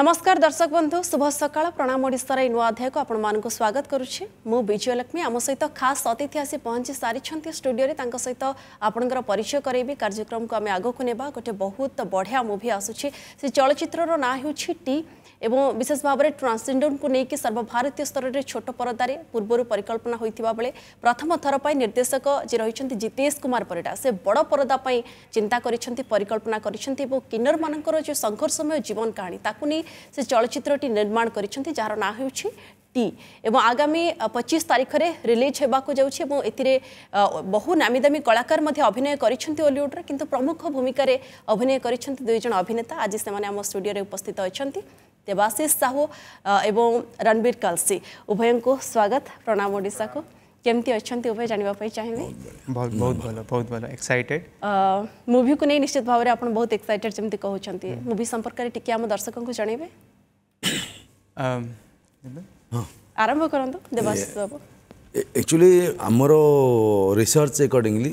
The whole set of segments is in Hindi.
নমস্কার দর্শক বন্ধু শুভ সকাল প্রণাম ওড়িশার এই নূয় অধ্যায়ক আপনার স্বাগত করুছি মু বিজয়লক্ষ্মী আম সহ খাস অতিথি আসি পৌঁছি সারি স্টুডিওরে তাঁর সহ আপনার পরিচয় করাইবি কার্যক্রমকে আমি আগুক নেবা গোটে বহুত বঢ়িয়া মুভি আসুছি সে চলচ্চিত্রর না হচ্ছে টি এবং বিশেষ ভাবে ট্রান্সজেন্ডরকে নিয়ে সর্বভারতীয় স্তরের ছোট পরদারে পূর্বর পরিকল্পনা হয়ে বেড়ে প্রথম থরপাই নির্দেশক যে রয়েছেন জিতেশ কুমার পরিডা সে বড় পরদা চিন্তা করেছেন পরিকল্পনা করেছেন এবং কিন্নর মানুষ যে সংঘর্ষময় জীবন কাহিনী তাকে নিয়ে ସେ ଚଳଚ୍ଚିତ୍ରଟି ନିର୍ମାଣ କରିଛନ୍ତି ଯାହାର ନାଁ ହେଉଛି ଟି ଏବଂ ଆଗାମୀ ପଚିଶ ତାରିଖରେ ରିଲିଜ୍ ହେବାକୁ ଯାଉଛି ଏବଂ ଏଥିରେ ବହୁ ନାମିଦାମୀ କଳାକାର ମଧ୍ୟ ଅଭିନୟ କରିଛନ୍ତି ଓଲିଉଡ଼ରେ କିନ୍ତୁ ପ୍ରମୁଖ ଭୂମିକାରେ ଅଭିନୟ କରିଛନ୍ତି ଦୁଇ ଜଣ ଅଭିନେତା ଆଜି ସେମାନେ ଆମ ଷ୍ଟୁଡ଼ିଓରେ ଉପସ୍ଥିତ ଅଛନ୍ତି ଦେବାଶିଷ ସାହୁ ଏବଂ ରଣବୀର କାଲସି ଉଭୟଙ୍କୁ ସ୍ୱାଗତ ପ୍ରଣାମ ଓଡ଼ିଶାକୁ কেমতি অনেক উভয় জাঁয়া চাহিবে বহুত ভাল বহুত ভাল এক্সাইটেড মুভি কু নিশ্চিত ভাবে আপনার बहुत एक्साइटेड जमी कहते মুভি संपर्क में टी आम दर्शक को जन आरंभ कर एक्चुअली आमर रिसर्च एकर्डिंगली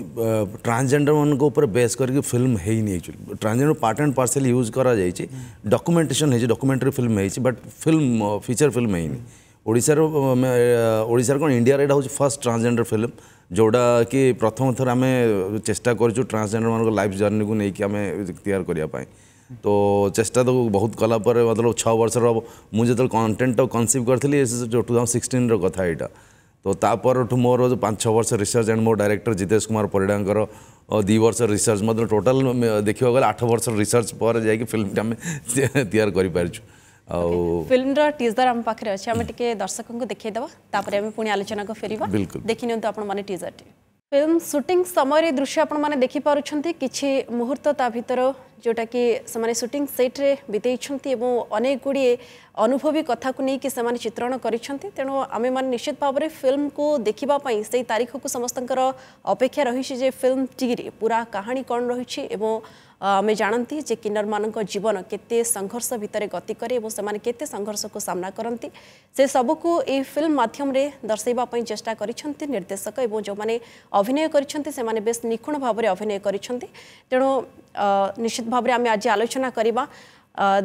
ट्रांसजेंडर मान ऊपर बेस करके फिल्म है नहीं actually transgender part and parcel use करा डॉक्यूमेंटेशन है डॉक्यूमेंटरी फिल्म है बट फिल्म फीचर फिल्म है ही नहीं ओडार कौन इंडिया यहाँ हूँ फर्स्ट ट्रांसजेंडर फिल्म जोड़ा कि प्रथम थर आम चेस्टा कर ट्रांसजेंडर मान लाइफ जर्नी को लेकिन आम तैयार करने तो चेस्टा तो बहुत कलापर मतलब छः वर्ष मुझे तो तो जो कंटेन्ट कनसीव करी टू थाउज सिक्सटन रहा यहाँ तो तापर ठूँ मोर पाँच छः वर्ष रिसर्च एंड मोर डायरेक्टर जितेश कुमार पड़ा दु वर्ष रिसर्च मतलब टोटाल देखा गल आठ वर्ष रिसर्च पर जाकि फिल्म टाइम तैयार करूँ ଆଉ ଫିଲ୍ମର ଟିଜର ଆମ ପାଖରେ ଅଛି ଆମେ ଟିକେ ଦର୍ଶକଙ୍କୁ ଦେଖେଇଦେବା ତାପରେ ଆମେ ପୁଣି ଆଲୋଚନାକୁ ଫେରିବା ଦେଖିନିଅନ୍ତୁ ଆପଣମାନେ ଟିଜରଟି ଫିଲ୍ମ ସୁଟିଂ ସମୟରେ ଦୃଶ୍ୟ ଆପଣମାନେ ଦେଖିପାରୁଛନ୍ତି କିଛି ମୁହୂର୍ତ୍ତ ତା ଭିତର ଯେଉଁଟାକି ସେମାନେ ସୁଟିଂ ସେଟ୍ରେ ବିତେଇଛନ୍ତି ଏବଂ ଅନେକ ଗୁଡ଼ିଏ ଅନୁଭବୀ କଥାକୁ ନେଇକି ସେମାନେ ଚିତ୍ରଣ କରିଛନ୍ତି ତେଣୁ ଆମେମାନେ ନିଶ୍ଚିତ ଭାବରେ ଫିଲ୍ମକୁ ଦେଖିବା ପାଇଁ ସେଇ ତାରିଖକୁ ସମସ୍ତଙ୍କର ଅପେକ୍ଷା ରହିଛି ଯେ ଫିଲ୍ମଟିରେ ପୁରା କାହାଣୀ କ'ଣ ରହିଛି ଏବଂ ଆମେ ଜାଣନ୍ତି ଯେ କିନ୍ନରମାନଙ୍କ ଜୀବନ କେତେ ସଂଘର୍ଷ ଭିତରେ ଗତି କରେ ଏବଂ ସେମାନେ କେତେ ସଂଘର୍ଷକୁ ସାମ୍ନା କରନ୍ତି ସେ ସବୁକୁ ଏହି ଫିଲ୍ମ ମାଧ୍ୟମରେ ଦର୍ଶାଇବା ପାଇଁ ଚେଷ୍ଟା କରିଛନ୍ତି ନିର୍ଦ୍ଦେଶକ ଏବଂ ଯେଉଁମାନେ ଅଭିନୟ କରିଛନ୍ତି ସେମାନେ ବେଶ୍ ନିଖୁଣ ଭାବରେ ଅଭିନୟ କରିଛନ୍ତି ତେଣୁ নিশ্চিত ভাবে আমি আজ আলোচনা করা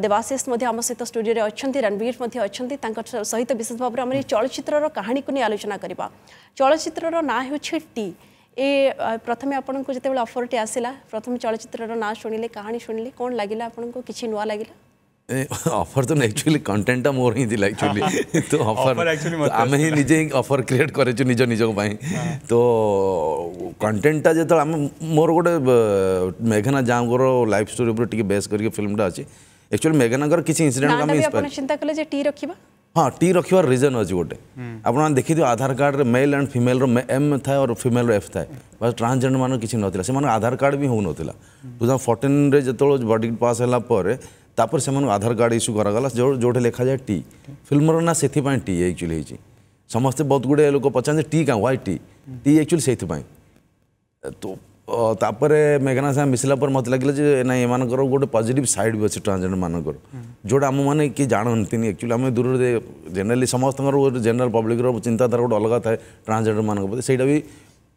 দেবাশিষ আম সহ স্টুডিওরে অনেক রণবীর অনেক সহ বিশেষ ভাবে আমার এই চলচ্চিত্রর কাহিনীকে নিয়ে আলোচনা করা চলচ্চিত্রর না হচ্ছে টি এ প্রথমে আপনার যেতবে অফরটি আসিলা প্রথমে চলচ্চিত্রর না শুণিলে কাহিনী শুণিলে কোণ লাগিলা আপনার কিছু নূয়া লাগিলা ऑफर तो एक्चुअली कंटेंटटा मोर ହିଁ ଥିଲା एक्चुअली ତ ଅଫର ଆମେ ହିଁ ନିଜେ ହିଁ ଅଫର କ୍ରିଏଟ୍ କରିଛୁ ନିଜ ନିଜଙ୍କ ପାଇଁ ତ କଣ୍ଟେଣ୍ଟଟା ଯେତେବେଳେ ଆମେ ମୋର ଗୋଟେ ମେଘନା ଯାଙ୍କର ଲାଇଫ୍ ଷ୍ଟୋରି ଉପରେ ଟିକେ ବେସ୍ କରିକି ଫିଲ୍ମଟା ଅଛି एक्चुअली ମେଘନାଙ୍କର କିଛି ଇନସିଡେଣ୍ଟ ଆମେ ଆପଣ ଚିନ୍ତା କଲେ ଯେ ଟି ରଖିବା ହଁ ଟି ରଖିବାର ରିଜନ୍ ଅଛି ଗୋଟେ ଆପଣମାନେ ଦେଖିଥିବେ ଆଧାର କାର୍ଡ଼ରେ ମେଲ୍ ଆଣ୍ଡ ଫିମେଲ୍ର ଏମ୍ ଥାଏ ଆଉ ଫିମେଲ୍ର ଏଫ୍ ଥାଏ ବାସ୍ ଟ୍ରାନ୍ସଜେଣ୍ଡର ମାନଙ୍କର କିଛି ନଥିଲା ସେମାନଙ୍କ ଆଧାର କାର୍ଡ଼ ବି ହେଉନଥିଲା ଟୁ ଥାଉଜେଣ୍ଡ ଫୋର୍ଟିନ୍ରେ ଯେତେବେଳେ ବଡ଼ି ପାସ୍ ହେଲା ପରେ तापर से आधार कार्ड इश्यू करगला जो जोटे लिखा जाए टी फिल्म रहा से एक्चुअली होती समस्ते बहुत गुड़े लोक पचारे टी का व्हाइट टी टी एक्चुअली से तो तापर मेघना साहब मिसला पर मत लगे ना ये गोटे पजिट सैड भी अच्छे ट्रांसजेडर मानक जो आम मैंने कि जानते एक्चुअली आम दूर जेनेली समस्त जेनेल पब्लिक चिंताधारा गोटे अलग था ट्रांसजेडर मानक से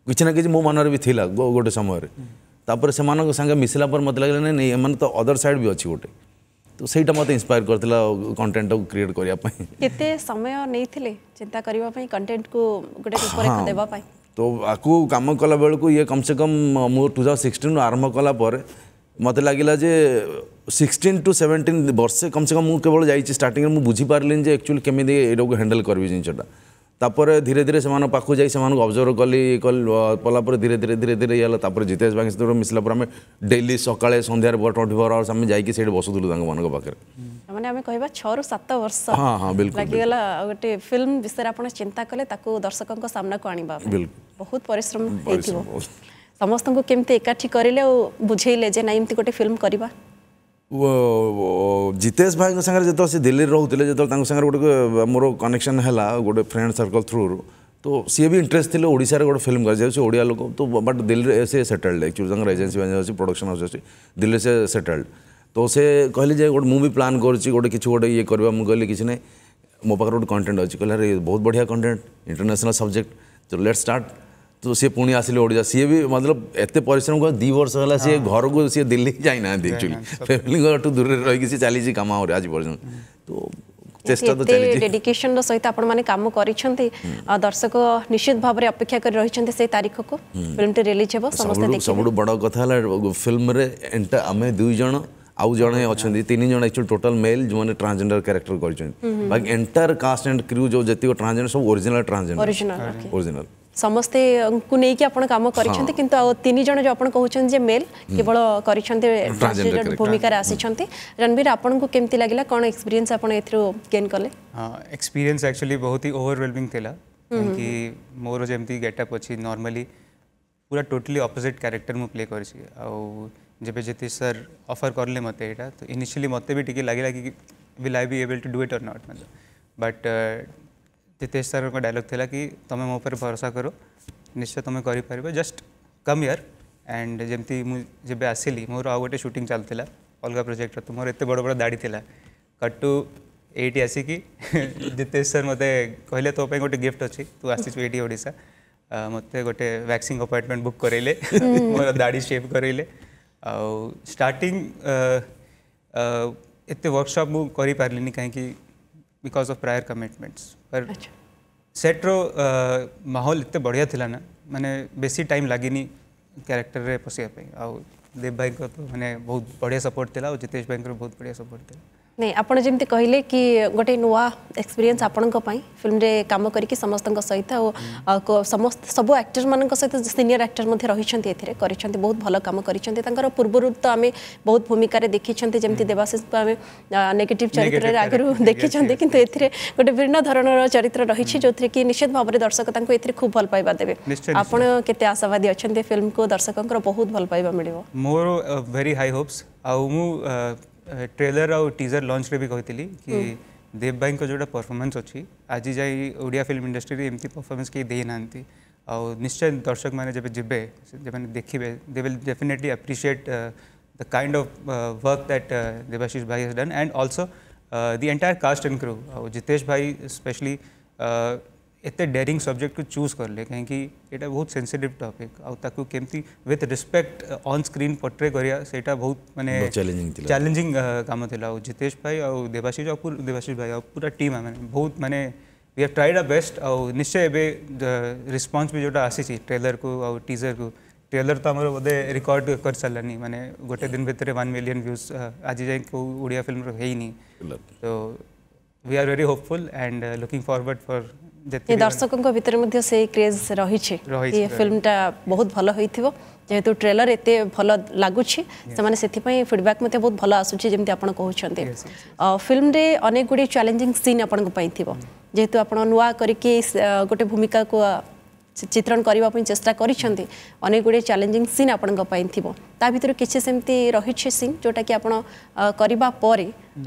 किसी ना कि मो मन भी थी गोटे समय तापर से मिसला पर मत लगे ना नहीं तो अदर सैड भी अच्छी गोटे तो सेटा मते इंस्पायर करथला कंटेंट को क्रिएट करिया पई केते समय चिंता करबा पई को गुटे तो आपको काम कला बेळ ये कम से कम मो 2016 नु आरंभ कला पर मते लागिला जे टू 17 वर्षे कम से कम मु केवल जाइए स्टार्ट स्टार्टिंग मु एक्चुअली केमे दे एरो हैंडल करबी जिंचटा ତାପରେ ଧୀରେ ଧୀରେ ସେମାନଙ୍କ ପାଖକୁ ଯାଇ ସେମାନଙ୍କୁ ଅବଜର୍ଭ କଲି କଲା ପରେ ଧୀରେ ଧୀରେ ଧୀରେ ଧୀରେ ଇଏ ହେଲା ତାପରେ ଜିତେଶ ବାଙ୍କ ସହିତ ମିଶିଲା ପରେ ଆମେ ଡେଲି ସକାଳେ ସନ୍ଧ୍ୟାରେ ଟ୍ୱେଣ୍ଟି ଫୋର୍ ଆୱାର୍ସ ଆମେ ଯାଇକି ସେଇଠି ବସୁଥିଲୁ ତାଙ୍କମାନଙ୍କ ପାଖରେ ମାନେ ଆମେ କହିବା ଛଅରୁ ସାତ ବର୍ଷ ଲାଗିଗଲା ଆଉ ଗୋଟେ ଫିଲ୍ମ ବିଷୟରେ ଆପଣ ଚିନ୍ତା କଲେ ତାକୁ ଦର୍ଶକଙ୍କ ସାମ୍ନାକୁ ଆଣିବା ବହୁତ ପରିଶ୍ରମ ହେଇଥିବ ସମସ୍ତଙ୍କୁ କେମିତି ଏକାଠି କରିଲେ ଆଉ ବୁଝେଇଲେ ଯେ ନାଇଁ ଏମିତି ଗୋଟେ ଫିଲ୍ମ କରିବା जितेश भाई सागर जो दिल्ली रोते जो ଯେତେବେଳେ ତାଙ୍କ मोर कनेक्शन है गोटे ହେଲା सर्कल थ्रु ସର୍କଲ୍ तो सी भी इंटरेस्ट थे ओडार गोटे फिल्म कर ओडिया लोक तो बट दिल्ली से सेटल्ड एक्चुअली तक एजेन्सी अच्छी प्रडक्शन हाउस अच्छी दिल्ली से सेटल्ड तो से कहली गोटे मुझे प्लां कर गोटे कि गोटे ये करवा मुझे कहली किसी नहीं मो पाखे गोटे कंटेन्ट अच्छी कहला बहुत बढ़िया कंटेन्ट इंटरनेसनाल सब्जेक्ट तो लेट स्टार्ट तो सी पुणी आसिले ओडिशा सी भी मतलब एत परिश्रम कर दी वर्ष होगा सी हाँ। घर को सी दिल्ली जाई ना एक्चुअली फैमिली घर दूर रही सी चली काम आज पर्यटन हाँ। तो डेडिकेशन सहित आपण माने काम करिसेंती दर्शक निश्चित भाव में अपेक्षा कर रही तारीख को फिल्म टे रिलीज हे सब बड़ कथा फिल्म आम दुईज आउ जन अच्छा तीन जन एक्चुअली टोटल मेल जो मैंने ट्रांसजेंडर क्यारेक्टर कर एंटायर कास्ट एंड क्रू जो जितक ट्रांसजेंडर सब ओरिजिनल ट्रांसजेंडर ओरिजिनल समस्ते को लेकिन आप कम कर मेल केवल कर आसी रणवीर आपन को कमी लगे कौन एक्सपीरियंस गेन कले एक्सपीरियंस एक्चुअली बहुत ही ओवरवेलमिंग हम्म, हम्म। कि मोर जमी गेटअप अच्छी नर्माली पूरा टोटली अपोजिट क्यारेक्टर मुझे प्ले कर सर अफर कले मत तो इनिशियली मत भी लगे लगे will I be able to do it or not but Jitesh sir का डायलॉग थिला कि तुम मो पर भरोसा करो निश्चय तुम कर जस्ट कम इयर एंड जमी जब आसली मोर आउ गोटे सुटिंग चलता अलग प्रोजेक्टर तो मोर एत बड़ बड़ दाढ़ी थी कट टू ये आसिक जितेश सर मत कह तोप गोटे गिफ्ट अच्छी तू आसीचु ये ओडा मत गोटे वैक्सीन अपॉइंटमेंट बुक करेले मोर दाढ़ी शेप करेले आउ स्टार्टिंग एत वर्कशप मुझे कहीं बिकज अफ प्रायर कमिटमेंट्स पर अच्छा। सेट्र माहौल एत बढ़िया था ना मैंने बेसी टाइम लगे क्यारेक्टर में पशियापी देव भाई तो मैंने बहुत बढ़िया सपोर्ट था और जितेश भाई बहुत बढ़िया सपोर्ट था ନାଇଁ ଆପଣ ଯେମିତି କହିଲେ କି ଗୋଟେ ନୂଆ ଏକ୍ସପିରିଏନ୍ସ ଆପଣଙ୍କ ପାଇଁ ଫିଲ୍ମରେ କାମ କରିକି ସମସ୍ତଙ୍କ ସହିତ ଆଉ ସମସ୍ତ ସବୁ ଆକ୍ଟରମାନଙ୍କ ସହିତ ସିନିୟର ଆକ୍ଟର ମଧ୍ୟ ରହିଛନ୍ତି ଏଥିରେ କରିଛନ୍ତି ବହୁତ ଭଲ କାମ କରିଛନ୍ତି ତାଙ୍କର ପୂର୍ବରୁ ତ ଆମେ ବହୁତ ଭୂମିକାରେ ଦେଖିଛନ୍ତି ଯେମିତି ଦେବାଶିଷଙ୍କୁ ଆମେ ନେଗେଟିଭ୍ ଚରିତ୍ରରେ ଆଗରୁ ଦେଖିଛନ୍ତି କିନ୍ତୁ ଏଥିରେ ଗୋଟେ ଭିନ୍ନ ଧରଣର ଚରିତ୍ର ରହିଛି ଯେଉଁଥିରେ କି ନିଶ୍ଚିତ ଭାବରେ ଦର୍ଶକ ତାଙ୍କୁ ଏଥିରେ ଖୁବ୍ ଭଲ ପାଇବା ଦେବେ ଆପଣ କେତେ ଆଶାବାଦୀ ଅଛନ୍ତି ଫିଲ୍ମକୁ ଦର୍ଶକଙ୍କର ବହୁତ ଭଲ ପାଇବା ମିଳିବ ମୋର ଭେରି ହାଇ ହୋପ୍ସ ଆଉ ମୁଁ ଟ୍ରେଲର ଆଉ ଟିଜର ଲଞ୍ଚରେ ବି କହିଥିଲି କି ଦେବ ଭାଇଙ୍କ ଯେଉଁଟା ପରଫର୍ମାନ୍ସ ଅଛି ଆଜି ଯାଇ ଓଡ଼ିଆ ଫିଲ୍ମ ଇଣ୍ଡଷ୍ଟ୍ରିରେ ଏମିତି ପରଫର୍ମାନ୍ସ କେହି ଦେଇନାହାନ୍ତି ଆଉ ନିଶ୍ଚୟ ଦର୍ଶକମାନେ ଯେବେ ଯିବେ ଯେମାନେ ଦେଖିବେ they will definitely appreciate the kind of work that Debashish ଭାଇ has done and also the entire cast and crew ଆଉ ଜିତେଶ ଭାଇ ସ୍ପେଶଲି एत डेरींग सब्जेक्ट को चूज करले कहीं बहुत सेनसीटिव टपिक आमती with respect on screen portray करा बहुत मानते चैलेंजिंग चैलेंजिंग काम थी जितेश भाई आ देवाशीष देवाशीष भाई पूरा टीम मैंने बहुत मानते we are tried a best आउ निश्चय ए रिस्पन्स uh, भी जो आसी ट्रेलर को आ टीजर को ट्रेलर तो आम बोधे रिकॉर्ड कर सारे मैंने गोटे दिन भितर वन मिलियन भ्यूज आज जाए कोई ओडिया फिल्म रही तो we are very hopeful and looking forward for ଯେ ଦର୍ଶକଙ୍କ ଭିତରେ ମଧ୍ୟ ସେଇ କ୍ରେଜ୍ ରହିଛି ଏ ଫିଲ୍ମଟା ବହୁତ ଭଲ ହୋଇଥିବ ଯେହେତୁ ଟ୍ରେଲର ଏତେ ଭଲ ଲାଗୁଛି ସେମାନେ ସେଥିପାଇଁ ଫିଡ଼ବ୍ୟାକ୍ ମଧ୍ୟ ବହୁତ ଭଲ ଆସୁଛି ଯେମିତି ଆପଣ କହୁଛନ୍ତି ଫିଲ୍ମରେ ଅନେକ ଗୁଡ଼ିଏ ଚ୍ୟାଲେଞ୍ଜିଂ ସିନ୍ ଆପଣଙ୍କ ପାଇଁ ଥିବ ଯେହେତୁ ଆପଣ ନୂଆ କରିକି ଗୋଟେ ଭୂମିକାକୁ ଚିତ୍ରଣ କରିବା ପାଇଁ ଚେଷ୍ଟା କରିଛନ୍ତି ଅନେକ ଗୁଡ଼ିଏ ଚ୍ୟାଲେଞ୍ଜିଂ ସିନ୍ ଆପଣଙ୍କ ପାଇଁ ଥିବ ତା ଭିତରୁ କିଛି ସେମିତି ରହିଛି ସିନ୍ ଯେଉଁଟାକି ଆପଣ କରିବା ପରେ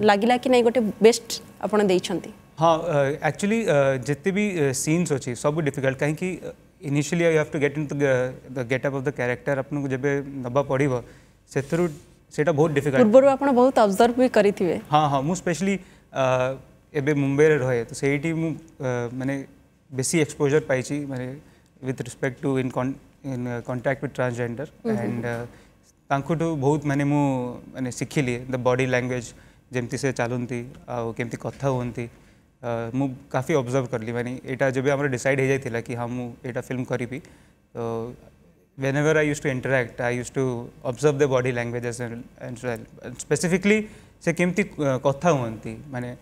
ଲାଗିଲା କି ନାହିଁ ଗୋଟେ ବେଷ୍ଟ ଆପଣ ଦେଇଛନ୍ତି हाँ एक्चुअली जितने भी सीन्स अच्छे सब डिफिकल्ट कहीं कि initially I have to get into the getup of the character अपन को जब नबा पड़ो से सेटा बहुत डिफिकल्ट पूर्व बहुत ऑब्जर्व भी करेंगे हाँ हाँ मुझे स्पेशली एबे मुंबई रहे तो से मैंने बेसी एक्सपोजर पाई मैंने with respect to in in contact with transgender and तांखुठू बहुत मैंने मु शिखिली द बॉडी लैंग्वेज जमी से चलती आउ केमती कथा मु काफ़ी ऑब्जर्व कर ली मानी एटा जब आम डिसाइड हो जाए कि हाँ मुझे यहाँ फिल्म करी तो whenever I use to interact I use to observe the body languages specifically से केमती कथा हमें मानने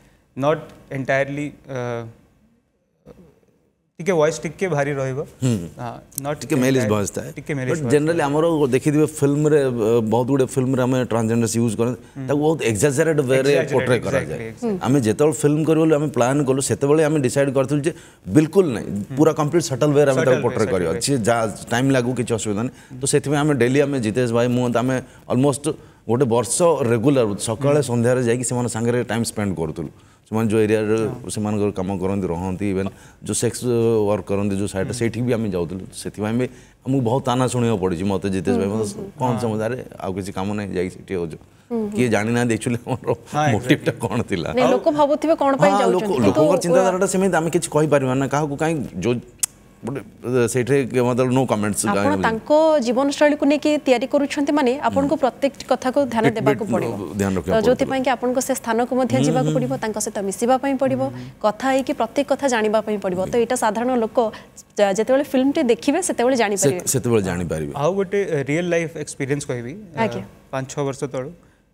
नट एंटायरली ठीक हम्म। हाँ, है वॉइस ठीक के भारी रहइबो हां नॉट ठीक मेल इज बॉयज था ठीक मेल बट जनरली हमर देखि दिबे फिल्म रे बहुत गुडे फिल्म रे हम ट्रांसजेंडर यूज करन त बहुत एग्जैजरेट वे रे पोर्ट्रे करा जाय हमें जेतो फिल्म करबो हम प्लान करलो सेते बेले हम डिसाइड करथुल जे बिल्कुल नहीं पूरा कंप्लीट सटल वे रे हम पोर्ट्रे करियो छि जा टाइम लागू कि असुविधा ने तो सेते में हम डेली हम जितेश भाई मु त हम ऑलमोस्ट गोटे वर्ष रेगुलर सकाल सन्धार जाए जाई टाइम स्पेंड करथुल ସେମାନେ ଯେଉଁ ଏରିଆରେ ସେମାନଙ୍କର କାମ କରନ୍ତି ରହନ୍ତି ଇଭେନ୍ ଯେଉଁ ସେକ୍ସ ୱାର୍କ କରନ୍ତି ଯେଉଁ ସାଇଡ଼୍ରେ ସେଇଠିକି ବି ଆମେ ଯାଉଥିଲୁ ସେଥିପାଇଁ ବି ମୁଁ ବହୁତ ତାନା ଶୁଣିବାକୁ ପଡ଼ିଛି ମୋତେ ଜିତେଶ ଭାଇ ମୋତେ କ'ଣ ସମୁଦାୟରେ ଆଉ କିଛି କାମ ନାହିଁ ଯାଇକି ସେଠି ହେଉଛୁ କିଏ ଜାଣିନାହାନ୍ତି ଆକ୍ଚୁଆଲି ଆମର ମୋଟିଭଟା କ'ଣ ଥିଲା ଲୋକଙ୍କର ଚିନ୍ତାଧାରାଟା ସେମିତି ଆମେ କିଛି କହିପାରିବା ନା କାହାକୁ କାହିଁ ଯେଉଁ ସେଇଠି ମତଲବ ନୋ କମେଣ୍ଟସ୍ ଆପଣ ତାଙ୍କ ଜୀବନଶୈଳୀକୁ ନେଇକି ତିଆରି କରୁଛନ୍ତି ମାନେ ଆପଣଙ୍କୁ ପ୍ରତ୍ୟେକ କଥାକୁ ଧ୍ୟାନ ଦେବାକୁ ପଡ଼ିବ ଯେଉଁଥିପାଇଁ କି ଆପଣଙ୍କ ସେ ସ୍ଥାନକୁ ମଧ୍ୟ ଯିବାକୁ ପଡ଼ିବ ତାଙ୍କ ସହିତ ମିଶିବା ପାଇଁ ପଡ଼ିବ କଥା ହେଇକି ପ୍ରତ୍ୟେକ କଥା ଜାଣିବା ପାଇଁ ପଡ଼ିବ ତ ଏଇଟା ସାଧାରଣ ଲୋକ ଯେତେବେଳେ ଫିଲ୍ମଟି ଦେଖିବେ ସେତେବେଳେ ଜାଣିପାରିବେ ସେତେବେଳେ ଜାଣିପାରିବେ ଆଉ ଗୋଟେ ରିଅଲ୍ ଲାଇଫ୍ ଏକ୍ସପିରିଏନ୍ସ କହିବି ପାଞ୍ଚ ଛଅ ବର୍ଷ ତଳୁ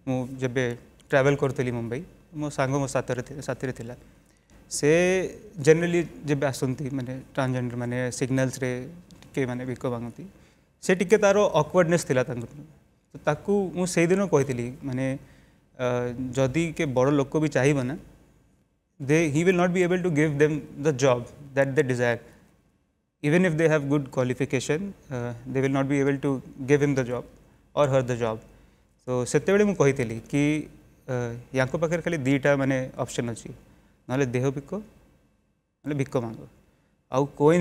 ମୁଁ ଯେବେ ଟ୍ରାଭେଲ୍ କରୁଥିଲି ମୁମ୍ବାଇ ମୋ ସାଙ୍ଗ ମୋ ସାଥିରେ ସାଥିରେ ଥିଲା से जनरली जब आसती मैंने ट्रांसजेंडर मैंने सिग्नालस मैंने बिक मांगती से टी तार अकवर्डने तो मुदिन कही मानने जदि के बड़ लोक भी चाहबना they he will not be able to give they the job that they desire even if they have good qualification they will not be able to give him the job और हर द जब तो से मुझे कि या खाली दीटा मानने अप्सन अच्छी ना देह बिक ना भिक मांग आउ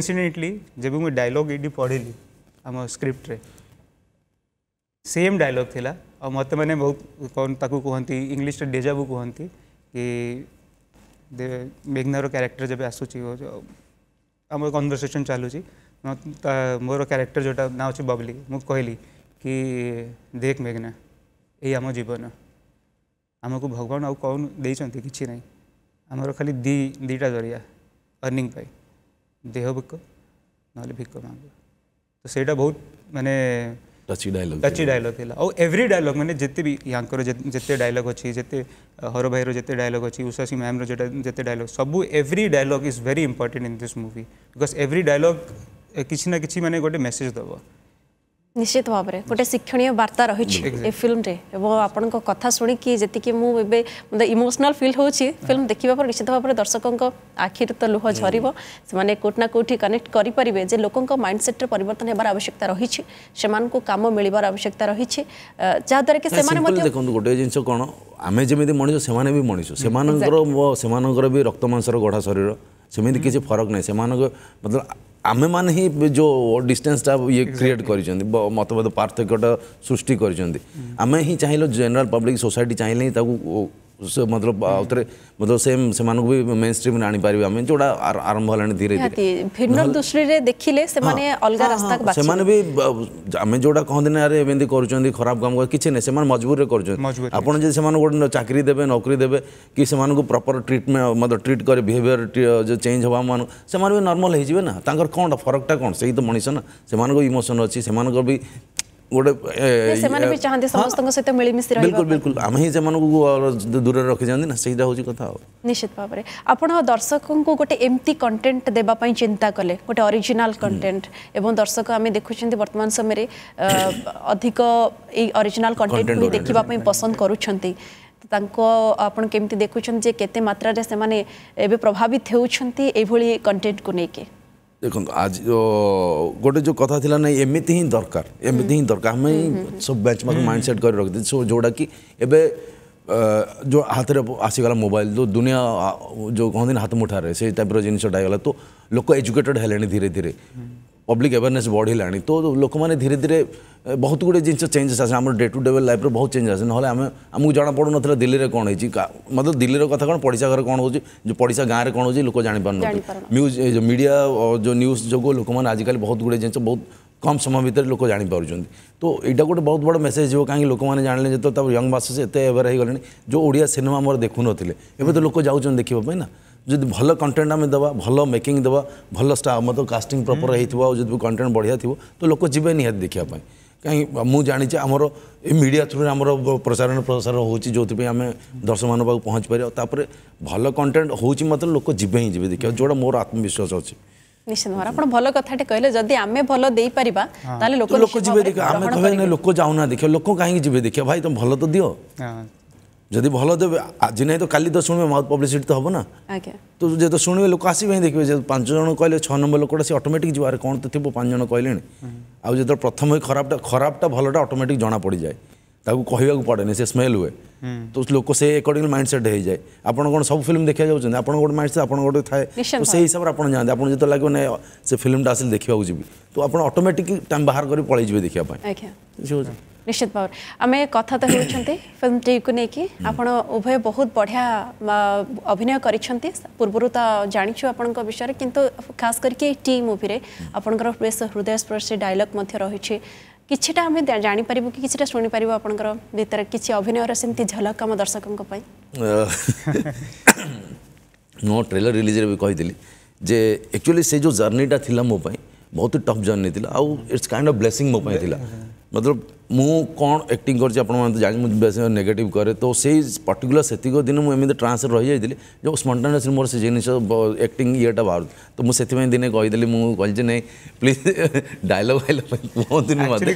जब मुझे डायलग ये पढ़िली आम स्क्रिप्ट सेम डायलॉग थिला और मत मैंने बहुत ताकू कहते इंग्लीश डेजाबू कहती कि मेघनार क्यारेक्टर जब आस कन्वरसेसन चलुच मोर क्यारेक्टर जो ना अच्छे बबली मुझे कहली कि देख मेघना यम जीवन आम को भगवान आई कि नहीं અમેરો ખાલી દી દીટા દરિયા અર્નિંગ பை દેહવક નાલે ભી કમા તો સેઈટા બહુત મને ટચી ડાયલોગ ટચી ડાયલોગ પેલા ઓવ એવરી ડાયલોગ મને જેતે ભી યાંકર જેતે ડાયલોગ હોચી જેતે હરો ભાઈરો જેતે ડાયલોગ હોચી ઉષાશી મેમ રો જેટે જેતે ડાયલોગ સબ every dialogue is very important in this movie because every dialogue કીછ ના કીછ મને ગોડે મેસેજ દેબો ନିଶ୍ଚିତ ଭାବରେ ଗୋଟେ ଶିକ୍ଷଣୀୟ ବାର୍ତ୍ତା ରହିଛି ଏ ଫିଲ୍ମରେ ଏବଂ ଆପଣଙ୍କ କଥା ଶୁଣିକି ଯେତିକି ମୁଁ ଏବେ ଇମୋସନାଲ୍ ଫିଲ୍ ହେଉଛି ଫିଲ୍ମ ଦେଖିବା ପରେ ନିଶ୍ଚିତ ଭାବରେ ଦର୍ଶକଙ୍କ ଆଖିରୁ ତ ଲୁହ ଝରିବ ସେମାନେ କେଉଁଠି ନା କେଉଁଠି କନେକ୍ଟ କରିପାରିବେ ଯେ ଲୋକଙ୍କ ମାଇଣ୍ଡସେଟ୍ରେ ପରିବର୍ତ୍ତନ ହେବାର ଆବଶ୍ୟକତା ରହିଛି ସେମାନଙ୍କୁ କାମ ମିଳିବାର ଆବଶ୍ୟକତା ରହିଛି ଯାହାଦ୍ୱାରା କି ସେମାନେ ମଧ୍ୟ ଦେଖନ୍ତୁ ଗୋଟେ ଜିନିଷ କ'ଣ ଆମେ ଯେମିତି ମଣିଷ ସେମାନେ ବି ମଣିଷ ସେମାନଙ୍କର ସେମାନଙ୍କର ବି ରକ୍ତ ମାଂସର ଗଢ଼ା ଶରୀର ସେମିତି କିଛି ଫରକ ନାହିଁ ସେମାନଙ୍କ ମତଲବ ଆମେମାନେ ହିଁ ଯେଉଁ ଡିଷ୍ଟାନ୍ସଟା ଇଏ କ୍ରିଏଟ୍ କରିଛନ୍ତି ମତଭେଦ ପାର୍ଥକ୍ୟଟା ସୃଷ୍ଟି କରିଛନ୍ତି ଆମେ ହିଁ ଚାହିଁଲୁ ଜେନେରାଲ୍ ପବ୍ଲିକ୍ ସୋସାଇଟି ଚାହିଁଲେ ହିଁ ତାକୁ मतलब आउथरे मतलब सेम सेମାନଙ୍କୁ ବି ମେନ୍ ଷ୍ଟ୍ରିମ୍ରେ ଆଣିପାରିବେ ଆମେ ଯୋଉଟା ଆରମ୍ଭ ହେଲାଣି ଧୀରେ ଧୀରେ ଭିନ୍ନ ଦୃଷ୍ଟିରେ ଦେଖିଲେ ସେମାନେ ଅଲଗା ରାସ୍ତାକୁ ବାଛି ସେମାନେ ବି ଆମେ ଯୋଉଟା କହନ୍ତି ନା ଆରେ ଏମିତି କରୁଛନ୍ତି ଖରାପ କାମ କିଛି ନାହିଁ ସେମାନେ ମଜବୁରରେ କରୁଛନ୍ତି ଆପଣ ଯଦି ସେମାନଙ୍କୁ ଗୋଟେ ଚାକିରି ଦେବେ ନୌକରୀ ଦେବେ କି ସେମାନଙ୍କୁ ପ୍ରପର ଟ୍ରିଟମେଣ୍ଟ ମଧ୍ୟ ଟ୍ରିଟ୍ କରି ବିହେଭିଅର ଯେଉଁ ଚେଞ୍ଜ ହେବ ଆମମାନଙ୍କୁ ସେମାନେ ବି ନର୍ମାଲ ହେଇଯିବେ ନା ତାଙ୍କର କ'ଣଟା ଫରକଟା କ'ଣ ସେଇ ତ ମଣିଷ ନା ସେମାନଙ୍କ ଇମୋସନ୍ ଅଛି ସେମାନଙ୍କର ବି ଗୋଟେ ସେମାନେ ବି ଚାହାନ୍ତି ସମସ୍ତଙ୍କ ସହିତ ମିଳିମିଶି ରହିବା ଆମେ ସେମାନଙ୍କୁ ଦୂରରେ ରଖିଯାନ୍ତି ନା ସେଇଟା ହେଉଛି କଥା ଆଉ ନିଶ୍ଚିତ ଭାବରେ ଆପଣ ଦର୍ଶକଙ୍କୁ ଗୋଟେ ଏମିତି କଣ୍ଟେଣ୍ଟ ଦେବା ପାଇଁ ଚିନ୍ତା କଲେ ଗୋଟେ ଅରିଜିନାଲ କଣ୍ଟେଣ୍ଟ ଏବଂ ଦର୍ଶକ ଆମେ ଦେଖୁଛନ୍ତି ବର୍ତ୍ତମାନ ସମୟରେ ଅଧିକ ଏଇ ଅରିଜିନାଲ କଣ୍ଟେଣ୍ଟ ଦେଖିବା ପାଇଁ ପସନ୍ଦ କରୁଛନ୍ତି ତାଙ୍କ ଆପଣ କେମିତି ଦେଖୁଛନ୍ତି ଯେ କେତେ ମାତ୍ରାରେ ସେମାନେ ଏବେ ପ୍ରଭାବିତ ହେଉଛନ୍ତି ଏଇଭଳି କଣ୍ଟେଣ୍ଟକୁ ନେଇକି ଦେଖନ୍ତୁ ଆଜି ଗୋଟେ ଯେଉଁ କଥା ଥିଲା ନାଇଁ ଏମିତି ହିଁ ଦରକାର ଏମିତି ହିଁ ଦରକାର ଆମେ ସବୁ ବେଞ୍ଚମାର୍କ ମାଇଣ୍ଡସେଟ୍ କରି ରଖିଦେଇଛୁ ଯେଉଁଟାକି ଏବେ ଯେଉଁ ହାତରେ ଆସିଗଲା ମୋବାଇଲ ଯେଉଁ ଦୁନିଆ ଯେଉଁ କହନ୍ତି ନା ହାତ ମୁଠାରେ ସେଇ ଟାଇପ୍ର ଜିନିଷଟା ହେଇଗଲା ତ ଲୋକ ଏଜୁକେଟେଡ଼ ହେଲେଣି ଧୀରେ ଧୀରେ पब्लिक आवेरनेस बढ़ला तो लोक मैंने धीरे धीरे बहुत गुड़े जिन चेंजेस आसे आम डे टू डे लाइफ बहुत चेंज आसे ना आम आमको जना ना दिल्ली में कौन हो मतलब दिल्ली में कथा कौन पड़सा घर कौन हो पड़सा गाँव में कौन हो लोक जापार न्यूज मीडिया जो न्यूज जो लोक मैंने आजिकल बहुत गुड़े जिन बहुत कम समय भितर लोक जापार तो यहाँ गोटे बहुत बड़ मेसेज हो कहीं लोक मैंने लेंगे तो यंग बास एत एवेर हो गले जो ओडिया सिनेमा मोर देखुन एवं तो लोक जाऊँ देखापी ना जब भल कंटेन्ट आम देवा भल मेकिंग देवा भल तो हम्म। तो स्टाफ मतलब कास्टिंग प्रपर हो कंटेन्ट बढ़िया थी तो लोक जी नि देखापी कहीं मुझे आमर ए मीडिया थ्रु आम प्रचारण प्रसार होती आम दर्शक मान पाक पहुँच पार्तापुर भल कंटेन्ट हो मतलब लोक जब ही जी देखा जोड़ा मोर आत्मविश्वास अच्छे निश्चित भाव लोक कह लोक जाऊना कहीं देखिए भाई तुम भल तो दि ଯଦି ଭଲ ଦେବେ ଆଜି ନାହିଁ ତ କାଲି ତ ଶୁଣିବେ ମାଉଥ୍ ପବ୍ଲିସିଟି ତ ହେବ ନା ତ ଯେତେ ଶୁଣିବେ ଲୋକ ଆସିବେ ହିଁ ଦେଖିବେ ଯେ ପାଞ୍ଚ ଜଣ କହିଲେ ଛଅ ନମ୍ବର ଲୋକଟା ସେ ଅଟୋମେଟିକ୍ ଯିବ ଆରେ କ'ଣ ତ ଥିବ ପାଞ୍ଚ ଜଣ କହିଲେଣି ଆଉ ଯେତେବେଳେ ପ୍ରଥମ ଖରାପଟା ଖରାପଟା ଭଲଟା ଅଟୋମେଟିକ୍ ଜଣା ପଡ଼ିଯାଏ ତାକୁ କହିବାକୁ ପଡ଼େନି ସେ ସ୍ମେଲ୍ ହୁଏ ତ ଲୋକ ସେ ଏକର୍ଡିଂଲି ମାଇଣ୍ଡ ସେଟ୍ ହେଇଯାଏ ଆପଣ କ'ଣ ସବୁ ଫିଲ୍ମ ଦେଖିବାକୁ ଯାଉଛନ୍ତି ଆପଣ ଗୋଟେ ମାଇଣ୍ଡ ସେଟ୍ ଆପଣ ଗୋଟେ ଥାଏ ତ ସେଇ ହିସାବରେ ଆପଣ ଯାଆନ୍ତି ଆପଣ ଯେତେବେଳେ ଲାଗିବ ନାଇଁ ସେ ଫିଲ୍ମଟା ଆସିଲେ ଦେଖିବାକୁ ଯିବି ତ ଆପଣ ଅଟୋମେଟିକ୍ ଟାଇମ୍ ବାହାର କରି ପଳେଇଯିବେ ଦେଖିବା ପାଇଁ ନିଶ୍ଚିତ ଭାବରେ ଆମେ କଥା ତ ହେଉଛନ୍ତି ଫିଲ୍ମଟିକୁ ନେଇକି ଆପଣ ଉଭୟ ବହୁତ ବଢ଼ିଆ ଅଭିନୟ କରିଛନ୍ତି ପୂର୍ବରୁ ତ ଜାଣିଛୁ ଆପଣଙ୍କ ବିଷୟରେ କିନ୍ତୁ ଖାସ୍ କରିକି ଏଇ ଟି ମୁଭିରେ ଆପଣଙ୍କର ବେଶ ହୃଦୟସ୍ପର୍ଶୀ ଡାଇଲଗ୍ ମଧ୍ୟ ରହିଛି କିଛିଟା ଆମେ ଜାଣିପାରିବୁ କି କିଛିଟା ଶୁଣିପାରିବୁ ଆପଣଙ୍କର ଭିତରେ କିଛି ଅଭିନୟର ସେମିତି ଝଲକ ଆମ ଦର୍ଶକଙ୍କ ପାଇଁ ମୁଁ ଟ୍ରେଲର ରିଲିଜ୍ରେ ବି କହିଥିଲି ଯେ ଆକ୍ଚୁଆଲି ସେ ଯେଉଁ ଜର୍ଣ୍ଣିଟା ଥିଲା ମୋ ପାଇଁ ବହୁତ ଟଫ୍ ଜର୍ଣ୍ଣି ଥିଲା ଆଉ ଇଟ୍ସ କାଇଣ୍ଡ ଅଫ୍ ବ୍ଲେସିଂ ମୋ ପାଇଁ ଥିଲା ମତଲବ मुक्टिंग कर नेगेट कै तो से पर्टिकुला से दिन मुझे ट्रांसफर रही जाइए जो स्पन्टेनियस मोर से जिन एक्ट ईटा बाहर तो मुझे दिन कहीदेली मुझे नहीं प्लीज डायलग कहते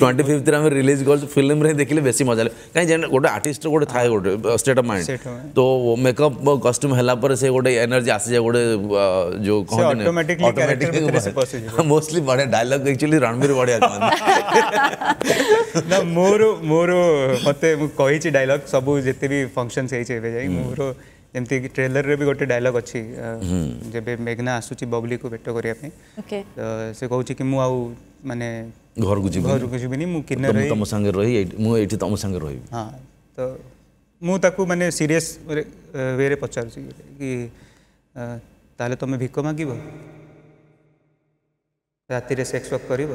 ट्वेंटी फिफ्थ में रिलीज कर फिल्म देखे बेस मजा लगे कहीं गोटे आर्टिस्टर गोटे थाए गए स्टेट अफ माइंड तो मेकअप कस्ट्यूम है से गोटे एनर्जी आसी जाए गोटे जो मोस्टली बढ़िया डायलग एक्चुअली रणबीर बढ़िया ନା ମୋର ମୋର ମୋତେ ମୁଁ କହିଛି ଡାଇଲଗ୍ ସବୁ ଯେତେ ବି ଫଙ୍କସନ୍ସ ହେଇଛି ଏବେ ଯାଇ ମୋର ଯେମିତି ଟ୍ରେଲରରେ ବି ଗୋଟେ ଡାଇଲଗ୍ ଅଛି ଯେବେ ମେଘନା ଆସୁଛି ବବଲିକୁ ଭେଟ କରିବା ପାଇଁ ସେ କହୁଛି କି ମୁଁ ଆଉ ମାନେ ଘରକୁ ଯିବି ଘରକୁ ଯିବିନି ମୁଁ କିନ୍ନର ରହି ତମ ସାଙ୍ଗରେ ରହି ମୁଁ ଏଇଠି ତମ ସାଙ୍ଗରେ ରହିବି ହଁ ତ ମୁଁ ତାକୁ ମାନେ ସିରିୟସ୍ ୱେରେ ପଚାରୁଛି କି ତାହେଲେ ତମେ ଭିକ ମାଗିବ ରାତିରେ ସେକ୍ସ ୱାକ୍ କରିବ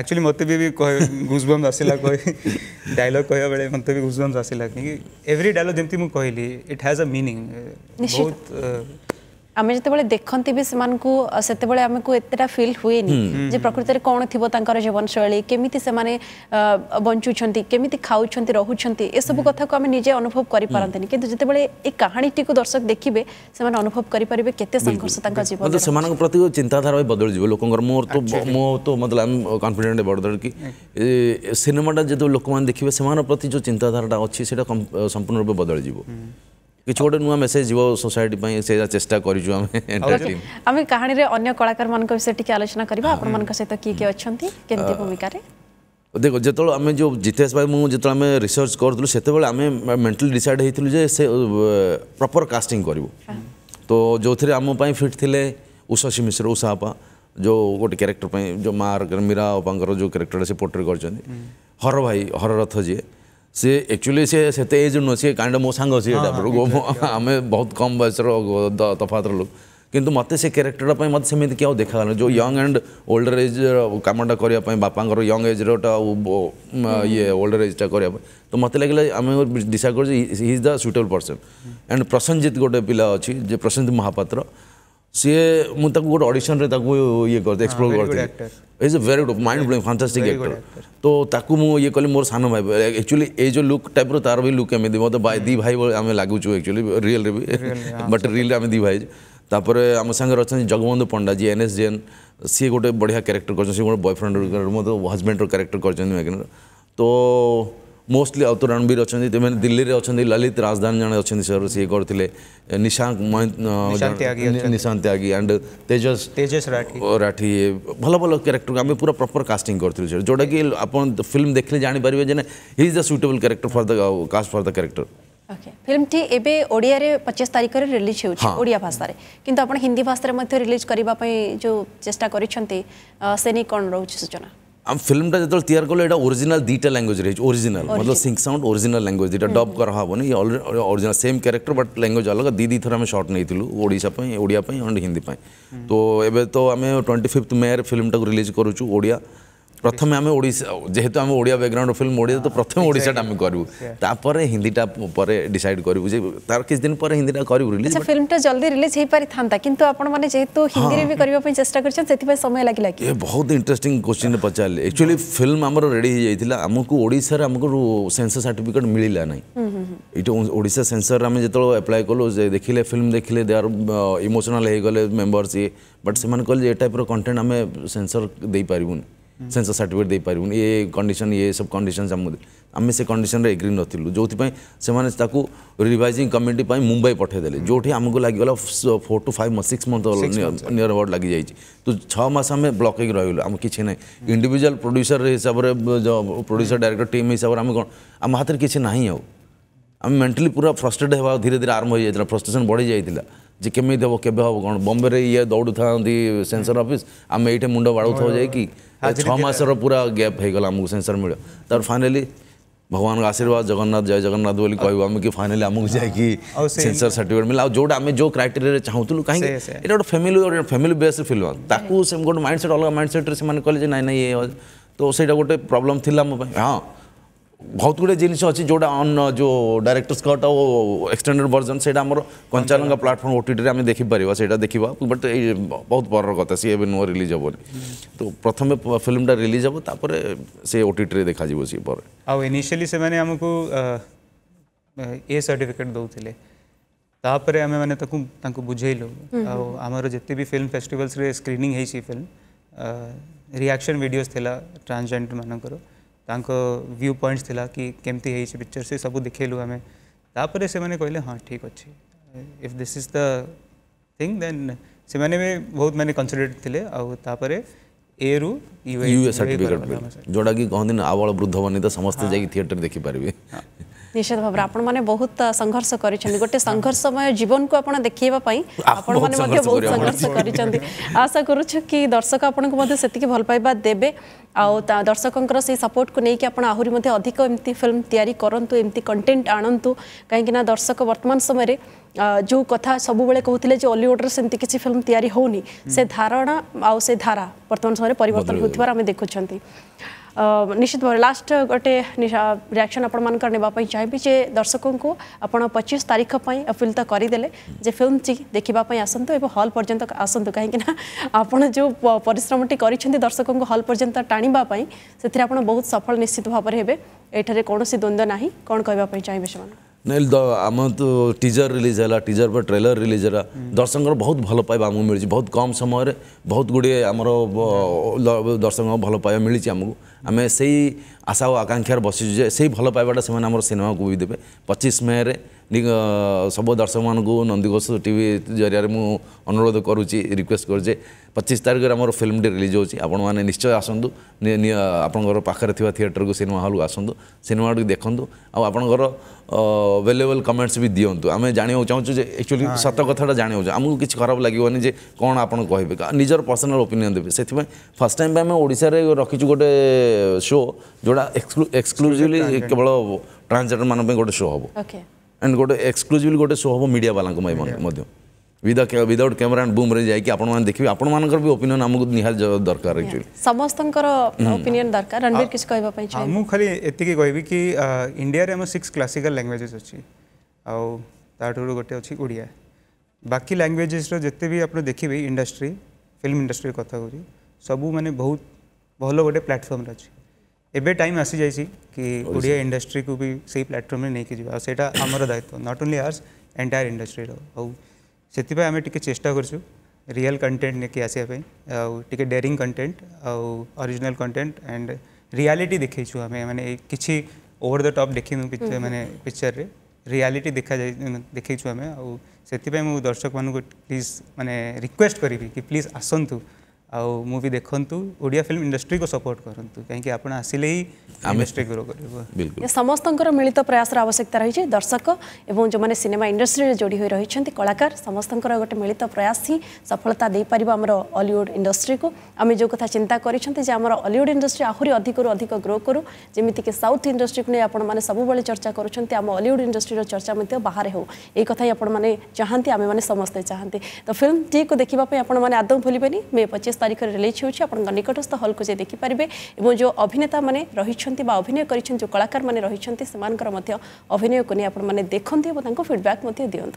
ଆକ୍ଚୁଆଲି ମୋତେ ବି ଗୁଜବମ୍ସ ଆସିଲା କହି ଡାଇଲଗ୍ କହିବା ବେଳେ ମୋତେ ବି ଗୁଜବମ୍ସ ଆସିଲା କାହିଁକି ଏଭ୍ରି ଡାଇଲଗ୍ ଯେମିତି ମୁଁ କହିଲି ଇଟ୍ ହାଜ୍ ଅ ମିନିଂ ବହୁତ ଆମେ ଯେତେବେଳେ ଦେଖନ୍ତି ବି ସେମାନଙ୍କୁ ସେତେବେଳେ ଆମକୁ ଏତେଟା ଫିଲ୍ ହୁଏନି ଯେ ପ୍ରକୃତରେ କ'ଣ ଥିବ ତାଙ୍କର ଜୀବନଶୈଳୀ କେମିତି ସେମାନେ ବଞ୍ଚୁଛନ୍ତି କେମିତି ଖାଉଛନ୍ତି ରହୁଛନ୍ତି ଏସବୁ କଥାକୁ ଆମେ ନିଜେ ଅନୁଭବ କରିପାରନ୍ତିନି କିନ୍ତୁ ଯେତେବେଳେ ଏ କାହାଣୀଟିକୁ ଦର୍ଶକ ଦେଖିବେ ସେମାନେ ଅନୁଭବ କରିପାରିବେ କେତେ ସଂଘର୍ଷ ତାଙ୍କ ଜୀବନ ସେମାନଙ୍କ ପ୍ରତି ଚିନ୍ତାଧାରା ବି ବଦଳିଯିବ ଲୋକଙ୍କର ମୋର ତ ମୋ ତ ମତଲବ କନଫିଡେଣ୍ଟ ବଦଳ କି ସିନେମାଟା ଯେତେବେଳେ ଲୋକମାନେ ଦେଖିବେ ସେମାନଙ୍କ ପ୍ରତି ଯେଉଁ ଚିନ୍ତାଧାରାଟା ଅଛି ସେଇଟା ସମ୍ପୂର୍ଣ୍ଣ ରୂପେ ବଦଳିଯିବ गोटे नुआ मेसेज जीव सोसाइटी से चेष्टा चेस्टा करूँ एंटरटेन आम कहानी रे अन्य कलाकार मन को विषय टी आलोचना करबा आपन मन आपण सहित की के अछंती केमती भूमिका रे देखो जो आम जो जितेश भाई मुझे आम रिसर्च करूँ से आम मेन्टाली डिसाइड होती प्रपर कास्टिंग करूँ तो जो थे आमपाई फिट थे उषाशी मिश्र उषा उषापा जो गोटे क्यारेक्टर जो माँ मीरा बापांर जो क्यारेक्टर से पोर्ट्रेट कर हर भाई हर रथ जी ସେ ଆକ୍ଚୁଆଲି ସେ ସେତେ ଏଜ୍ ନୁହଁ ସେ କାଇଣ୍ଡ ମୋ ସାଙ୍ଗ ସିଏ ତାପଟକୁ ଆମେ ବହୁତ କମ୍ ବୟସର ତଫାତର ଲୋକ କିନ୍ତୁ ମୋତେ ସେ କ୍ୟାରେକ୍ଟରଟା ପାଇଁ ମୋତେ ସେମିତି କି ଆଉ ଦେଖାଗଲାନି ଯେଉଁ ୟଙ୍ଗ ଆଣ୍ଡ ଓଲ୍ଡର ଏଜ୍ର କାମଟା କରିବା ପାଇଁ ବାପାଙ୍କର ୟଙ୍ଗ ଏଜ୍ରଟା ଆଉ ଇଏ ଓଲ୍ଡର ଏଜ୍ଟା କରିବା ପାଇଁ ତ ମୋତେ ଲାଗିଲା ଆମେ ଡିସାଇଡ଼ କରୁଛୁ he is the suitable person and Prasannajit ଗୋଟେ ପିଲା ଅଛି ଯେ ପ୍ରସନ୍ନଜିତ ମହାପାତ୍ର ସିଏ ମୁଁ ତାକୁ ଗୋଟେ ଅଡ଼ିସନରେ ତାକୁ ଇଏ କରିଥିଲି ଏକ୍ସପ୍ଲୋର କରିଥିଲି is a very good mind blowing fantastic actor ତ ତାକୁ ମୁଁ ଇଏ କଲି ମୋର ସାନ ଭାଇ ଆକ୍ଚୁଆଲି ଏଇ ଯେଉଁ ଲୁକ୍ ଟାଇପ୍ର ତାର ବି ଲୁକ୍ ଏମିତି ମୋତେ ଦି ଭାଇ ଆମେ ଲାଗୁଛୁ ଆକ୍ଚୁଆଲି ରିଏଲ୍ରେ ବି ବଟ୍ ରିଏଲ୍ରେ ଆମେ ଦି ଭାଇ ତାପରେ ଆମ ସାଙ୍ଗରେ ଅଛନ୍ତି ଜଗବନ୍ଧୁ ପଣ୍ଡା ଯିଏ ଏନ୍ ଏସ୍ ଜେନ୍ ସିଏ ଗୋଟେ ବଢ଼ିଆ କ୍ୟାରେକ୍ଟର କରିଛନ୍ତି ସିଏ ଗୋଟେ ବୟଫ୍ରେଣ୍ଡ ମୋତେ ହଜବେଣ୍ଡର କ୍ୟାରେକ୍ଟର କରିଛନ୍ତି ମେକିନର ତ ମୋଷ୍ଟଲି ଆଉ ତ ରଣବୀର ଅଛନ୍ତି ସେମାନେ ଦିଲ୍ଲୀରେ ଅଛନ୍ତି ଲଲିତ ରାଜଧାନୀ ଜଣେ ଅଛନ୍ତି ସାର୍ ସିଏ କରିଥିଲେ ନିଶାଙ୍କ ନିଶାନ୍ତ ତ୍ୟାଗୀ ଆଣ୍ଡ ତେଜସ ତେଜସ ରାଠି ଭଲ ଭଲ କ୍ୟାରେକ୍ଟରକୁ ଆମେ ପୁରା ପ୍ରପର୍ କାଷ୍ଟିଂ କରିଥିଲୁ ସାର୍ ଯେଉଁଟାକି ଆପଣ ଫିଲ୍ମ ଦେଖିଲେ ଜାଣିପାରିବେ ଯେ he is the suitable character for the cast for the character ଫିଲ୍ମଟି ଏବେ ଓଡ଼ିଆରେ ପଚିଶ ତାରିଖରେ ରିଲିଜ୍ ହେଉଛି ଓଡ଼ିଆ ଭାଷାରେ କିନ୍ତୁ ଆପଣ ହିନ୍ଦୀ ଭାଷାରେ ମଧ୍ୟ ରିଲିଜ୍ କରିବା ପାଇଁ ଯେଉଁ ଚେଷ୍ଟା କରିଛନ୍ତି ସେ ନେଇ କ'ଣ ରହୁଛି ସୂଚନା आम फिल्म जो तैयार कल ओरिजिनल दुटा लांगुएज रही मतलब हम्म। है ओरिजिनल मतलब सिंक साउंड ओरिजिनल लांगुएज दुटा डब कर original same character but language अलग दी दी थर आम सर्ट नहीं हिंदी हम्म। तो ये तो आम ट्वेंटी फिफ्थ मे फिल्म टाक रिलीज करुँ ओडिया প্রথমে আমি ওড়িশা যেহেতু আমি ওড়িয়া ব্যাকগ্রাউন্ড ফিল্ম ওড়িয়া তো প্রথমে ওড়িশাটা আমি করবু তারপরে হিন্দিটা পরে ডিসাইড করবু যে তার কিছু দিন পরে হিন্দিটা করবু রিলিজ ফিল্মটা জলদি রিলিজ হয়ে পারিথান্তা কিন্তু আপন মানে যেহেতু হিন্দিরে বি করিবা পাই চেষ্টা করছেন সেতিপাই সময় লাগিলা কি এ বহুত ইন্টারেস্টিং কোশ্চেন পচারলে একচুয়ালি ফিল্ম আমার রেডি হয়ে যাইতিলা আমাকু ওড়িশার আমাকু সেন্সর সার্টিফিকেট মিলিলা নাই এটা ওড়িশা সেন্সর আমি যেতলো অ্যাপ্লাই কলো যে দেখিলে ফিল্ম দেখিলে দে আর ইমোশনাল হয়ে গলে মেম্বর্স ইয়ে বাট সেমান কলে যে টাইপর কন্টেন্ট আমি সেন্সর দেই পারিবুনি ସେନ୍ସର ସାର୍ଟିଫିକେଟ୍ ଦେଇପାରିବୁନି ଏ କଣ୍ଡିସନ୍ ଏ ସବୁ କଣ୍ଡିସନ୍ ଆମେ ସେ କଣ୍ଡିସନ୍ରେ ଏଗ୍ରି ନଥିଲୁ ଯେଉଁଥିପାଇଁ ସେମାନେ ତାକୁ ରିଭାଇଜିଂ କମିଟି ପାଇଁ ମୁମ୍ବାଇ ପଠାଇଦେଲେ ଯେଉଁଠି ଆମକୁ ଲାଗିଗଲା four to five six month near about ଲାଗିଯାଇଛି ତ ଛଅ ମାସ ଆମେ ବ୍ଲକ୍ ହେଇକି ରହିଲୁ ଆମ କିଛି ନାହିଁ ଇଣ୍ଡିଭିଜୁଆଲ୍ ପ୍ରଡ୍ୟୁସର ହିସାବରେ ପ୍ରଡ୍ୟୁସର ଡାଇରେକ୍ଟର ଟିମ୍ ହିସାବରେ ଆମେ କ'ଣ ଆମ ହାତରେ କିଛି ନାହିଁ ଆଉ ଆମେ ମେଣ୍ଟାଲି ପୁରା ଫ୍ରଷ୍ଟ୍ରେଟ୍ ହେବା ଧୀରେ ଧୀରେ ଆରମ୍ଭ ହୋଇଯାଇଥିଲା ଫ୍ରଷ୍ଟ୍ରେସନ୍ ବଢ଼ିଯାଇଥିଲା जे हे देबो केबे हो ये दौड़ था सेंसर अफिस् आम ये मुंड वाड़ू थो जाई कि 6 मास रो पूरा गैप हे गला हम सेंसर मिलो तर फाइनाली भगवान आशीर्वाद जगन्नाथ जय जगन्नाथ बोली कहू आम कि फाइनली हम जाए कि सेंसर जो हम जो क्राइटेरिया चाहूँ कहीं इटा गोटे फैमिली फैमिली बेस फिल्म ताको से गोटे माइंड सेट अलग माइंड सेट कहे ना ना ये तो सही गोटे प्रोब्लम थी मोबाइल हाँ बहुत गुड़े जिनस अच्छी जो जो डायरेक्टर्स कट और एक्सटेडेड भर्जन से कंचालंगा प्लाटफर्म ओटे आम देखिपर से देखा बट बहुत पर कथा सी एवं नुआ रिलीज हे तो प्रथम फिल्मटा रिलीज हम तापर से ओटे देखा सी पर आनीसी ए सर्टिफिकेट दूसरे तापर आम मैंने बुझेलु आमर जिते भी फिल्म फेस्टिवल्स रे स्क्रीनिंग फिल्म रिएक्शन वीडियोस थिला ट्रांसजेंडर मानकर व्यू पॉइंट्स थिला कि केमती है पिक्चर से सब देखेलु आम तापर से कहले हाँ ठीक अच्छे if this is the thing then से बहुत मैंने कनसीडर थे आउपर ए रु यू सर्टिफिकेट जोड़ा कि कहते हैं आवल वृद्ध बनी तो समस्त जाएटर देखिपारे ନିଶ୍ଚିତ ଭାବରେ ଆପଣମାନେ ବହୁତ ସଂଘର୍ଷ କରିଛନ୍ତି ଗୋଟେ ସଂଘର୍ଷମୟ ଜୀବନକୁ ଆପଣ ଦେଖାଇବା ପାଇଁ ଆପଣମାନେ ମଧ୍ୟ ବହୁତ ସଂଘର୍ଷ କରିଛନ୍ତି ଆଶା କରୁଛୁ କି ଦର୍ଶକ ଆପଣଙ୍କୁ ମଧ୍ୟ ସେତିକି ଭଲ ପାଇବା ଦେବେ ଆଉ ଦର୍ଶକଙ୍କର ସେଇ ସପୋର୍ଟକୁ ନେଇକି ଆପଣ ଆହୁରି ମଧ୍ୟ ଅଧିକ ଏମିତି ଫିଲ୍ମ ତିଆରି କରନ୍ତୁ ଏମିତି କଣ୍ଟେଣ୍ଟ ଆଣନ୍ତୁ କାହିଁକିନା ଦର୍ଶକ ବର୍ତ୍ତମାନ ସମୟରେ ଯେଉଁ କଥା ସବୁବେଳେ କହୁଥିଲେ ଯେ ଅଲିଉଡ଼ରେ ସେମିତି କିଛି ଫିଲ୍ମ ତିଆରି ହେଉନି ସେ ଧାରଣା ଆଉ ସେ ଧାରା ବର୍ତ୍ତମାନ ସମୟରେ ପରିବର୍ତ୍ତନ ହେଉଥିବାର ଆମେ ଦେଖୁଛନ୍ତି निश्चित भाव लास्ट गोटे रिएक्शन रियाक्शन आपणकर चाहिए जे दर्शकों को आपड़ पचिश तारीख पर अपिल तो करदे जे फिल्म टी देखापी आसतु और हल पर्यटन आसतु कहीं आपड़ जो पिश्रम कर दर्शकों हल पर्यटन टाणीपाई से बहुत सफल निश्चित भाव में ये कौन द्वंद्व ना कौन कहवाई चाहिए से ନାଇଁ ଆମ ଟିଜର ରିଲିଜ୍ ହେଲା ଟିଜର ପରେ ଟ୍ରେଲର ରିଲିଜ୍ ହେଲା ଦର୍ଶକଙ୍କର ବହୁତ ଭଲ ପାଇବା ଆମକୁ ମିଳିଛି ବହୁତ କମ୍ ସମୟରେ ବହୁତ ଗୁଡ଼ିଏ ଆମର ଦର୍ଶକଙ୍କ ଭଲ ପାଇବା ମିଳିଛି ଆମକୁ ଆମେ ସେଇ ଆଶା ଓ ଆକାଂକ୍ଷାରେ ବସିଛୁ ଯେ ସେଇ ଭଲ ପାଇବାଟା ସେମାନେ ଆମର ସିନେମାକୁ ବି ଦେବେ ପଚିଶ ମେରେ ସବୁ ଦର୍ଶକମାନଙ୍କୁ ନନ୍ଦିଘୋଷ ଟିଭି ଜରିଆରେ ମୁଁ ଅନୁରୋଧ କରୁଛି ରିକ୍ୱେଷ୍ଟ କରୁଛି ପଚିଶ ତାରିଖରେ ଆମର ଫିଲ୍ମଟି ରିଲିଜ୍ ହେଉଛି ଆପଣମାନେ ନିଶ୍ଚୟ ଆସନ୍ତୁ ଆପଣଙ୍କର ପାଖରେ ଥିବା ଥିଏଟରକୁ ସିନେମା ହଲ୍କୁ ଆସନ୍ତୁ ସିନେମାଟିକୁ ଦେଖନ୍ତୁ ଆଉ ଆପଣଙ୍କର ଭେଲେବଲ୍ କମେଣ୍ଟସ୍ ବି ଦିଅନ୍ତୁ ଆମେ ଜାଣିବାକୁ ଚାହୁଁଛୁ ଯେ ଆକ୍ଚୁଆଲି ସତ କଥାଟା ଜାଣିବାକୁ ଆମକୁ କିଛି ଖରାପ ଲାଗିବନି ଯେ କ'ଣ ଆପଣ କହିବେ ନିଜର ପର୍ସନାଲ୍ ଓପିନିଅନ୍ ଦେବେ ସେଥିପାଇଁ ଫାର୍ଷ୍ଟ ଟାଇମ୍ ପାଇଁ ଆମେ ଓଡ଼ିଶାରେ ରଖିଛୁ ଗୋଟେ ଶୋ ଯେଉଁଟା ଏକ୍ସକ୍ଲୁସିଭଲି କେବଳ ଟ୍ରାନ୍ସଜେଣ୍ଡରମାନଙ୍କ ପାଇଁ ଗୋଟେ ଶୋ ହେବ ଆଣ୍ଡ ଗୋଟେ ଏକ୍ସକ୍ଲୁସିଭଲି ଗୋଟେ ଶୋ ହେବ ମିଡ଼ିଆ ବାଲାଙ୍କ ପାଇଁ ମଧ୍ୟ विदा विदाउट कैमेरा एंड बूम रे जाइए आपण माने देखिबे आपण मानकर भी ओपिनियन हमको निहार दरकार एक्चुअली समस्तंकर ओपिनियन दरकार रणबीर किछ कहबा पई हम खाली एतिकी कहबी कि इंडिया रे हम 6 क्लासिकल लैंग्वेजेस अछि आ ताठुरु गोटे अछि ओडिया बाकी लैंग्वेजेस रो जते भी आपण देखिबे इंडस्ट्री फिल्म इंडस्ट्री कथा कहू सबु माने बहुत भलो गोटे प्लाटफर्म अच्छे एवं टाइम आसी जाए कि ओडिया इंडस्ट्री को भी सही प्लेटफॉर्म नहीं नेकी जीवा दायित्व not only ours entire industry रो से आम टे चेषा कर रियल कंटेंट नहीं आसपा आगे daring content original content and reality देखु आम मैंने किसी ओवर द टप देख मैंने पिक्चर में रियालीटी देखा देखु आम आई मुझ दर्शक मान प्लीज मैंने रिक्वेस्ट करी कि प्लीज आसतु ଆଉ ମୁଭି ଦେଖନ୍ତୁ ଓଡ଼ିଆ ଫିଲ୍ମ ଇଣ୍ଡଷ୍ଟ୍ରିକୁ ସପୋର୍ଟ କରନ୍ତୁ କାହିଁକି ଆପଣ ଆସିଲେ ହିଁ ଇଣ୍ଡଷ୍ଟ୍ରି ଗ୍ରୋ କରିବ ସମସ୍ତଙ୍କର ମିଳିତ ପ୍ରୟାସର ଆବଶ୍ୟକତା ରହିଛି ଦର୍ଶକ ଏବଂ ଯେଉଁମାନେ ସିନେମା ଇଣ୍ଡଷ୍ଟ୍ରିରେ ଯୋଡ଼ି ହୋଇ ରହିଛନ୍ତି କଳାକାର ସମସ୍ତଙ୍କର ଗୋଟେ ମିଳିତ ପ୍ରୟାସ ହିଁ ସଫଳତା ଦେଇପାରିବ ଆମର ଅଲିଉଡ଼ ଇଣ୍ଡଷ୍ଟ୍ରିକୁ ଆମେ ଯେଉଁ କଥା ଚିନ୍ତା କରିଛନ୍ତି ଯେ ଆମର ଅଲିଉଡ଼ ଇଣ୍ଡଷ୍ଟ୍ରି ଆହୁରି ଅଧିକରୁ ଅଧିକ ଗ୍ରୋ କରୁ ଯେମିତିକି ସାଉଥ୍ ଇଣ୍ଡଷ୍ଟ୍ରିକୁ ନେଇ ଆପଣମାନେ ସବୁବେଳେ ଚର୍ଚ୍ଚା କରୁଛନ୍ତି ଆମ ଅଲିଉଡ଼ ଇଣ୍ଡଷ୍ଟ୍ରିର ଚର୍ଚ୍ଚା ମଧ୍ୟ ବାହାରେ ହେଉ ଏଇ କଥା ହିଁ ଆପଣମାନେ ଚାହାନ୍ତି ଆମେମାନେ ସମସ୍ତେ ଚାହାନ୍ତି ତ ଫିଲ୍ମ ଟିକୁ ଦେଖିବା ପାଇଁ ଆପଣମାନେ ଆଦୌ ଭୁଲିବେନି ମେ ପଚିଶ तारीख रिलीज ହେଉଛି निकटस्थ हल्क ହଲ୍କୁ ଯାଇ ଦେଖିପାରିବେ ଏବଂ ଯେଉଁ ଅଭିନେତାମାନେ ରହିଛନ୍ତି रही अभिनय କରିଛନ୍ତି कलाकार मैंने रही अभिनय को नहीं आप देखते ଦେଖନ୍ତି ଏବଂ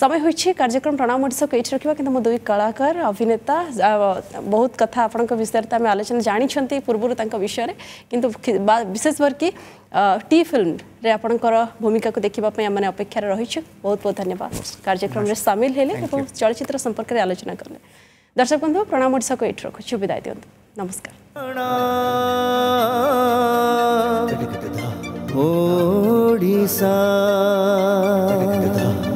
समय हो कार्यक्रम प्रणाम ओडा को ये रखा कि दुई कलाकार अभिनेता बहुत कथा आपण विषय आम आलोचना जानते पूर्वर विषय में कि विशेषकर कि टी फिल्म रे आपणकर भूमिका को देखापी अपेक्षार रही बहुत बहुत धन्यवाद कार्यक्रम में सामिल है चलचित्र संपर्क में आलोचना कले দর্শক বন্ধু প্রণাম ওড়শাকে এটি রাখুছি বিদায় দিও নমস্কার ওড়িশা